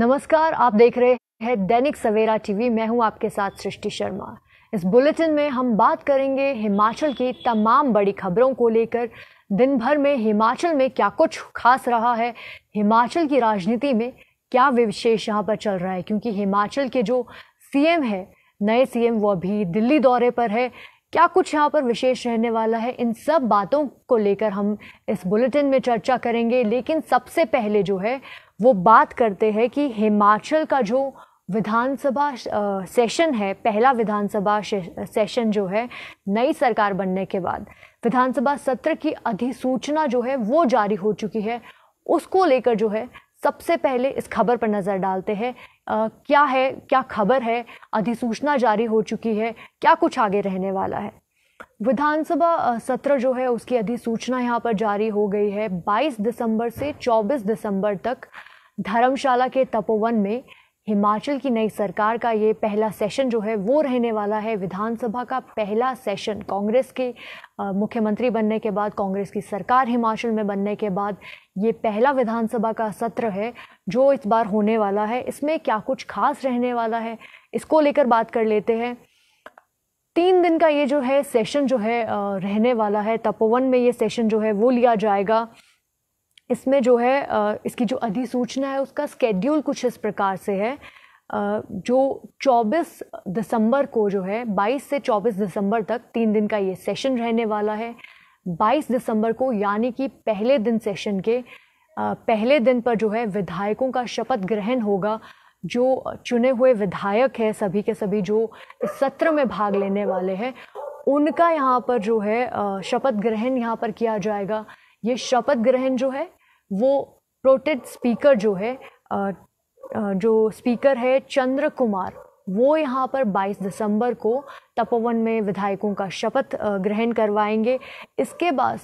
नमस्कार आप देख रहे हैं दैनिक सवेरा टीवी मैं हूं आपके साथ सृष्टि शर्मा इस बुलेटिन में हम बात करेंगे हिमाचल की तमाम बड़ी खबरों को लेकर दिन भर में हिमाचल में क्या कुछ खास रहा है हिमाचल की राजनीति में क्या विशेष यहाँ पर चल रहा है क्योंकि हिमाचल के जो सीएम है नए सीएम वो अभी दिल्ली दौरे पर है क्या कुछ यहाँ पर विशेष रहने वाला है इन सब बातों को लेकर हम इस बुलेटिन में चर्चा करेंगे लेकिन सबसे पहले जो है वो बात करते हैं कि हिमाचल का जो विधानसभा सेशन है पहला विधानसभा सेशन जो है नई सरकार बनने के बाद विधानसभा सत्र की अधिसूचना जो है वो जारी हो चुकी है उसको लेकर जो है सबसे पहले इस खबर पर नज़र डालते हैं क्या है क्या खबर है अधिसूचना जारी हो चुकी है क्या कुछ आगे रहने वाला है विधानसभा सत्र जो है उसकी अधिसूचना यहाँ पर जारी हो गई है 22 दिसंबर से 24 दिसंबर तक धर्मशाला के तपोवन में हिमाचल की नई सरकार का ये पहला सेशन जो है वो रहने वाला है विधानसभा का पहला सेशन कांग्रेस के मुख्यमंत्री बनने के बाद कांग्रेस की सरकार हिमाचल में बनने के बाद ये पहला विधानसभा का सत्र है जो इस बार होने वाला है इसमें क्या कुछ खास रहने वाला है इसको लेकर बात कर लेते हैं तीन दिन का ये जो है सेशन जो है रहने वाला है तपोवन में ये सेशन जो है वो लिया जाएगा इसमें जो है इसकी जो अधिसूचना है उसका स्केड्यूल कुछ इस प्रकार से है जो 24 दिसंबर को जो है 22 से 24 दिसंबर तक तीन दिन का ये सेशन रहने वाला है 22 दिसंबर को यानी कि पहले दिन सेशन के पहले दिन पर जो है विधायकों का शपथ ग्रहण होगा जो चुने हुए विधायक हैं सभी के सभी जो इस सत्र में भाग लेने वाले हैं उनका यहाँ पर जो है शपथ ग्रहण यहाँ पर किया जाएगा ये शपथ ग्रहण जो है वो प्रोटेड स्पीकर जो है जो स्पीकर है चंद्र कुमार वो यहाँ पर 22 दिसंबर को तपोवन में विधायकों का शपथ ग्रहण करवाएंगे इसके बाद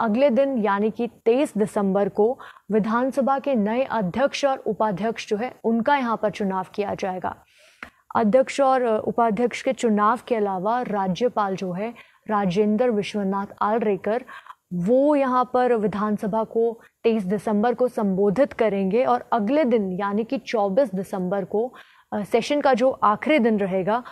अगले दिन यानी कि 23 दिसंबर को विधानसभा के नए अध्यक्ष और उपाध्यक्ष जो है उनका यहाँ पर चुनाव किया जाएगा अध्यक्ष और उपाध्यक्ष के चुनाव के अलावा राज्यपाल जो है राजेंद्र विश्वनाथ आलरेकर वो यहाँ पर विधानसभा को 23 दिसंबर को संबोधित करेंगे और अगले दिन यानी कि 24 दिसंबर को सेशन का जो आखिरी दिन रहेगा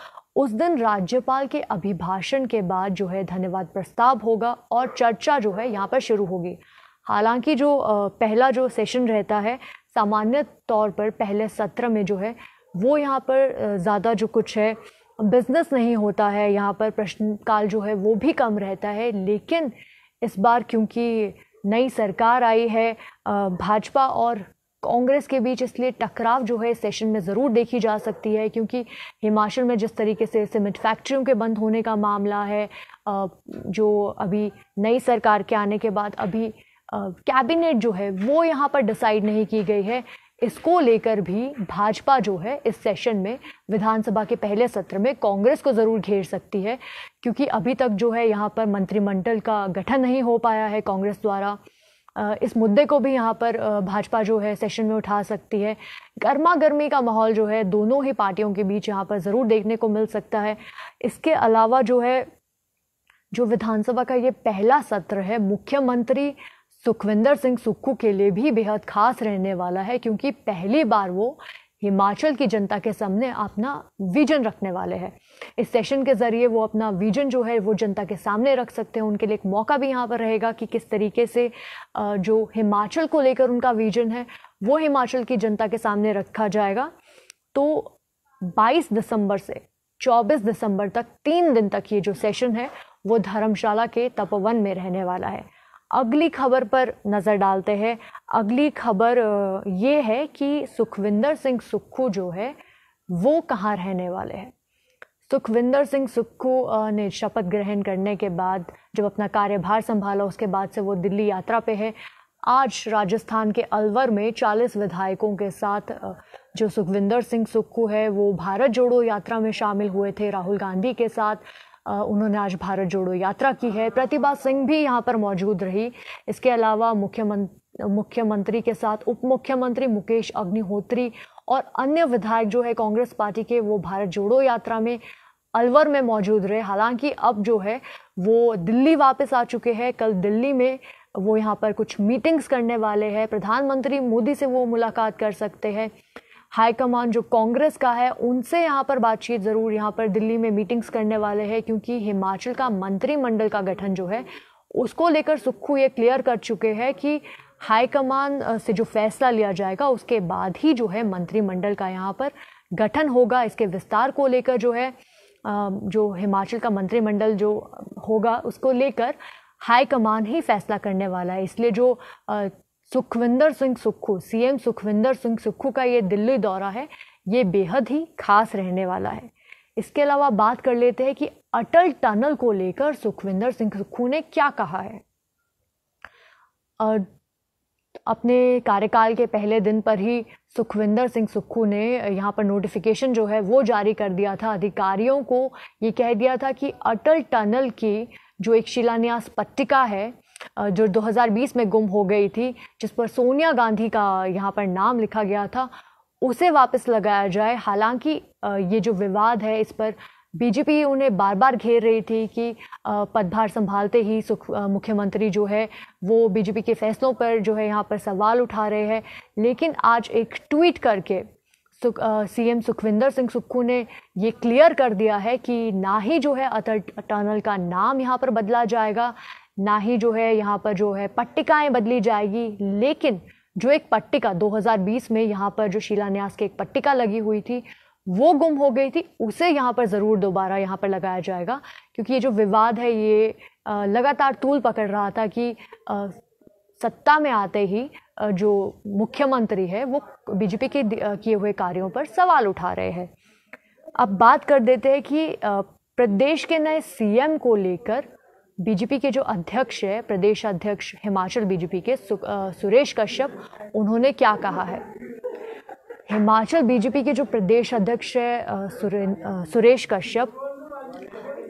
उस दिन राज्यपाल के अभिभाषण के बाद जो है धन्यवाद प्रस्ताव होगा और चर्चा जो है यहाँ पर शुरू होगी हालांकि जो पहला जो सेशन रहता है सामान्य तौर पर पहले सत्र में जो है वो यहाँ पर ज़्यादा जो कुछ है बिजनेस नहीं होता है यहाँ पर प्रश्नकाल जो है वो भी कम रहता है लेकिन इस बार क्योंकि नई सरकार आई है भाजपा और कांग्रेस के बीच इसलिए टकराव जो है सेशन में ज़रूर देखी जा सकती है क्योंकि हिमाचल में जिस तरीके से सीमेंट फैक्ट्रियों के बंद होने का मामला है जो अभी नई सरकार के आने के बाद अभी कैबिनेट जो है वो यहाँ पर डिसाइड नहीं की गई है इसको लेकर भी भाजपा जो है इस सेशन में विधानसभा के पहले सत्र में कांग्रेस को ज़रूर घेर सकती है क्योंकि अभी तक जो है यहाँ पर मंत्रिमंडल का गठन नहीं हो पाया है कांग्रेस द्वारा इस मुद्दे को भी यहाँ पर भाजपा जो है सेशन में उठा सकती है गर्मा गर्मी का माहौल जो है दोनों ही पार्टियों के बीच यहाँ पर ज़रूर देखने को मिल सकता है इसके अलावा जो है जो विधानसभा का ये पहला सत्र है मुख्यमंत्री सुखविंदर सिंह सुक्खू के लिए भी बेहद खास रहने वाला है क्योंकि पहली बार वो हिमाचल की जनता के सामने अपना विजन रखने वाले हैं इस सेशन के ज़रिए वो अपना विजन जो है वो जनता के सामने रख सकते हैं उनके लिए एक मौका भी यहाँ पर रहेगा कि किस तरीके से जो हिमाचल को लेकर उनका विजन है वो हिमाचल की जनता के सामने रखा जाएगा तो 22 दिसंबर से 24 दिसंबर तक तीन दिन तक ये जो सेशन है वो धर्मशाला के तपोवन में रहने वाला है अगली खबर पर नज़र डालते हैं अगली खबर ये है कि सुखविंदर सिंह सुक्खू जो है वो कहाँ रहने वाले हैं सुखविंदर सिंह सुक्खू ने शपथ ग्रहण करने के बाद जब अपना कार्यभार संभाला उसके बाद से वो दिल्ली यात्रा पे है आज राजस्थान के अलवर में 40 विधायकों के साथ जो सुखविंदर सिंह सुक्खू है वो भारत जोड़ो यात्रा में शामिल हुए थे राहुल गांधी के साथ उन्होंने आज भारत जोड़ो यात्रा की है प्रतिभा सिंह भी यहाँ पर मौजूद रही इसके अलावा मुख्यमंत्री मुख्यमंत्री के साथ उप मुख्यमंत्री मुकेश अग्निहोत्री और अन्य विधायक जो है कांग्रेस पार्टी के वो भारत जोड़ो यात्रा में अलवर में मौजूद रहे हालांकि अब जो है वो दिल्ली वापस आ चुके हैं कल दिल्ली में वो यहाँ पर कुछ मीटिंग्स करने वाले हैं प्रधानमंत्री मोदी से वो मुलाकात कर सकते हैं हाईकमान जो कांग्रेस का है उनसे यहाँ पर बातचीत ज़रूर यहाँ पर दिल्ली में मीटिंग्स करने वाले हैं क्योंकि हिमाचल का मंत्रिमंडल का गठन जो है उसको लेकर सुक्खू ये क्लियर कर चुके हैं कि हाईकमान से जो फैसला लिया जाएगा उसके बाद ही जो है मंत्रिमंडल का यहाँ पर गठन होगा इसके विस्तार को लेकर जो है जो हिमाचल का मंत्रिमंडल जो होगा उसको लेकर हाईकमान ही फैसला करने वाला है इसलिए जो सुखविंदर सिंह सुक्खू सीएम सुखविंदर सिंह सुक्खू का ये दिल्ली दौरा है ये बेहद ही खास रहने वाला है इसके अलावा बात कर लेते हैं कि अटल टनल को लेकर सुखविंदर सिंह सुक्खू ने क्या कहा है और अपने कार्यकाल के पहले दिन पर ही सुखविंदर सिंह सुक्खू ने यहाँ पर नोटिफिकेशन जो है वो जारी कर दिया था अधिकारियों को ये कह दिया था कि अटल टनल की जो एक शिलान्यास पट्टिका है जो 2020 में गुम हो गई थी जिस पर सोनिया गांधी का यहाँ पर नाम लिखा गया था उसे वापस लगाया जाए हालांकि ये जो विवाद है इस पर बीजेपी उन्हें बार बार घेर रही थी कि पदभार संभालते ही मुख्यमंत्री जो है वो बीजेपी के फैसलों पर जो है यहाँ पर सवाल उठा रहे हैं लेकिन आज एक ट्वीट करके सुख एम सुखविंदर सिंह सुक्खू ने ये क्लियर कर दिया है कि ना ही जो है अटल टनल का नाम यहाँ पर बदला जाएगा ना ही जो है यहाँ पर जो है पट्टिकाएं बदली जाएगी लेकिन जो एक पट्टिका 2020 में यहाँ पर जो शिलान्यास की एक पट्टिका लगी हुई थी वो गुम हो गई थी उसे यहाँ पर ज़रूर दोबारा यहाँ पर लगाया जाएगा क्योंकि ये जो विवाद है ये लगातार तूल पकड़ रहा था कि सत्ता में आते ही जो मुख्यमंत्री है वो बीजेपी के किए हुए कार्यों पर सवाल उठा रहे हैं अब बात कर देते हैं कि प्रदेश के नए सीएम को लेकर बीजेपी के जो अध्यक्ष है प्रदेश अध्यक्ष हिमाचल बीजेपी के सुरेश कश्यप उन्होंने क्या कहा है हिमाचल बीजेपी के जो प्रदेश अध्यक्ष है सुरेश कश्यप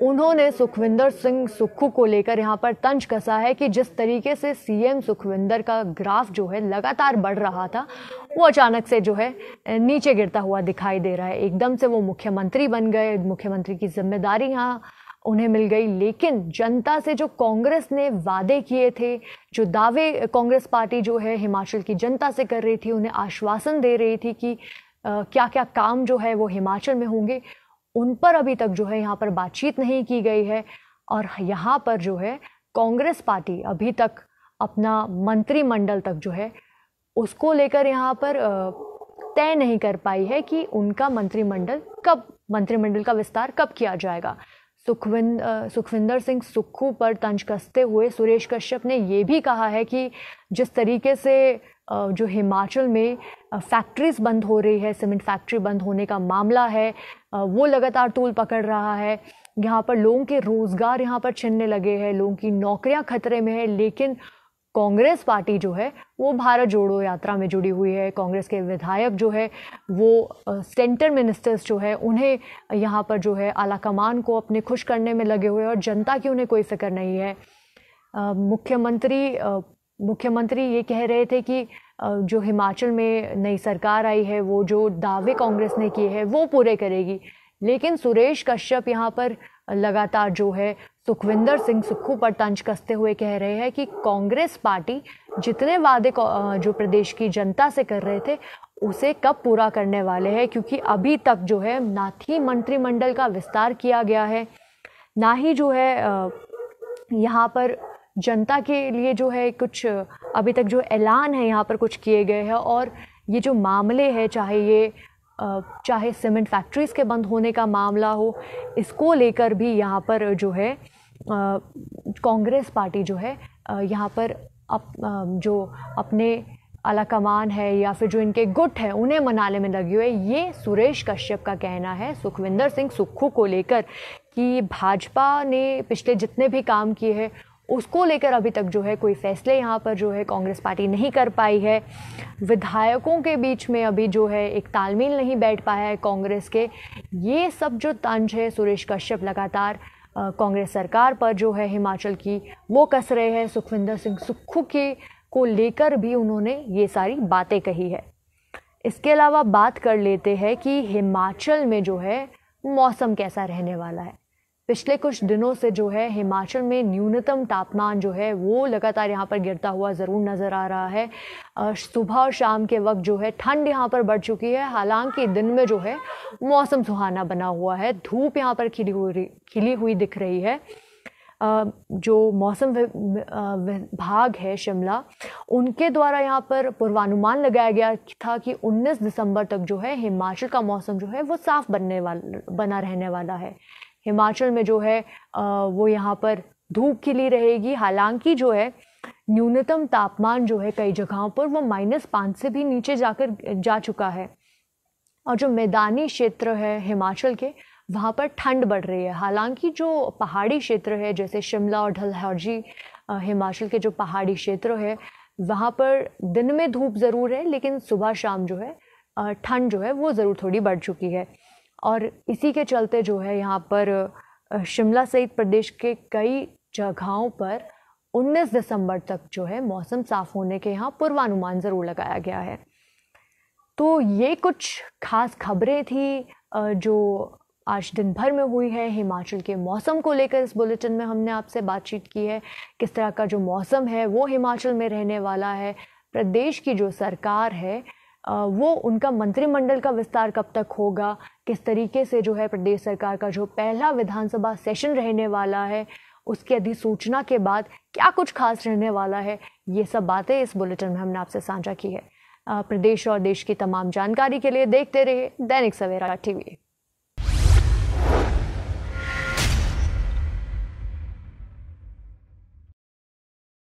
उन्होंने सुखविंदर सिंह सुक्खू को लेकर यहाँ पर तंज कसा है कि जिस तरीके से सीएम सुखविंदर का ग्राफ जो है लगातार बढ़ रहा था वो अचानक से जो है नीचे गिरता हुआ दिखाई दे रहा है एकदम से वो मुख्यमंत्री बन गए मुख्यमंत्री की जिम्मेदारी यहाँ उन्हें मिल गई लेकिन जनता से जो कांग्रेस ने वादे किए थे जो दावे कांग्रेस पार्टी जो है हिमाचल की जनता से कर रही थी उन्हें आश्वासन दे रही थी कि क्या क्या काम जो है वो हिमाचल में होंगे उन पर अभी तक जो है यहाँ पर बातचीत नहीं की गई है और यहाँ पर जो है कांग्रेस पार्टी अभी तक अपना मंत्रिमंडल तक जो है उसको लेकर यहाँ पर तय नहीं कर पाई है कि उनका मंत्रिमंडल कब मंत्रिमंडल का विस्तार कब किया जाएगा सुखविंद सुखविंदर सिंह सुक्खू पर तंज कसते हुए सुरेश कश्यप ने यह भी कहा है कि जिस तरीके से जो हिमाचल में फैक्ट्रीज बंद हो रही है सीमेंट फैक्ट्री बंद होने का मामला है वो लगातार तूल पकड़ रहा है यहाँ पर लोगों के रोज़गार यहाँ पर छिनने लगे हैं लोगों की नौकरियाँ खतरे में है लेकिन कांग्रेस पार्टी जो है वो भारत जोड़ो यात्रा में जुड़ी हुई है कांग्रेस के विधायक जो है वो सेंटर मिनिस्टर्स जो है उन्हें यहाँ पर जो है आला कमान को अपने खुश करने में लगे हुए और जनता की उन्हें कोई फिक्र नहीं है मुख्यमंत्री मुख्यमंत्री ये कह रहे थे कि जो हिमाचल में नई सरकार आई है वो जो दावे कांग्रेस ने किए हैं वो पूरे करेगी लेकिन सुरेश कश्यप यहाँ पर लगातार जो है सुखविंदर सिंह सुक्खू पर तंज कसते हुए कह रहे हैं कि कांग्रेस पार्टी जितने वादे जो प्रदेश की जनता से कर रहे थे उसे कब पूरा करने वाले हैं क्योंकि अभी तक जो है ना ही मंत्रिमंडल का विस्तार किया गया है ना ही जो है यहाँ पर जनता के लिए जो है कुछ अभी तक जो ऐलान है यहाँ पर कुछ किए गए हैं और ये जो मामले हैं चाहे ये चाहे सीमेंट फैक्ट्रीज़ के बंद होने का मामला हो इसको लेकर भी यहाँ पर जो है कांग्रेस पार्टी जो है यहाँ पर अप जो अपने आला कमान है या फिर जो इनके गुट हैं उन्हें मनाने में लगी हुई है ये सुरेश कश्यप का कहना है सुखविंदर सिंह सुक्खू को लेकर कि भाजपा ने पिछले जितने भी काम किए हैं उसको लेकर अभी तक जो है कोई फैसले यहाँ पर जो है कांग्रेस पार्टी नहीं कर पाई है विधायकों के बीच में अभी जो है एक तालमेल नहीं बैठ पाया है कांग्रेस के ये सब जो तंज है सुरेश कश्यप लगातार कांग्रेस सरकार पर जो है हिमाचल की वो कस रहे हैं सुखविंदर सिंह सुक्खू की को लेकर भी उन्होंने ये सारी बातें कही है इसके अलावा बात कर लेते हैं कि हिमाचल में जो है मौसम कैसा रहने वाला है पिछले कुछ दिनों से जो है हिमाचल में न्यूनतम तापमान जो है वो लगातार यहाँ पर गिरता हुआ ज़रूर नज़र आ रहा है सुबह और शाम के वक्त जो है ठंड यहाँ पर बढ़ चुकी है हालांकि दिन में जो है मौसम सुहाना बना हुआ है धूप यहाँ पर खिली हुई खिली हुई दिख रही है जो मौसम विभाग है शिमला उनके द्वारा यहाँ पर पूर्वानुमान लगाया गया था कि 19 दिसंबर तक जो है हिमाचल का मौसम जो है वो साफ बनने वाला बना रहने वाला है हिमाचल में जो है वो यहाँ पर धूप खिली रहेगी हालांकि जो है न्यूनतम तापमान जो है कई जगहों पर वो माइनस पाँच से भी नीचे जाकर जा चुका है और जो मैदानी क्षेत्र है हिमाचल के वहाँ पर ठंड बढ़ रही है हालांकि जो पहाड़ी क्षेत्र है जैसे शिमला और ढलहौजी हिमाचल के जो पहाड़ी क्षेत्र है वहाँ पर दिन में धूप ज़रूर है लेकिन सुबह शाम जो है ठंड जो है वो ज़रूर थोड़ी बढ़ चुकी है और इसी के चलते जो है यहाँ पर शिमला सहित प्रदेश के कई जगहों पर 19 दिसंबर तक जो है मौसम साफ होने के यहाँ पूर्वानुमान ज़रूर लगाया गया है तो ये कुछ खास खबरें थी जो आज दिन भर में हुई है हिमाचल के मौसम को लेकर इस बुलेटिन में हमने आपसे बातचीत की है किस तरह का जो मौसम है वो हिमाचल में रहने वाला है प्रदेश की जो सरकार है वो उनका मंत्रिमंडल का विस्तार कब तक होगा किस तरीके से जो है प्रदेश सरकार का जो पहला विधानसभा सेशन रहने वाला है उसकी अधिसूचना के बाद क्या कुछ खास रहने वाला है ये सब बातें इस बुलेटिन में हमने आपसे साझा की है प्रदेश और देश की तमाम जानकारी के लिए देखते रहिए दैनिक सवेरा टीवी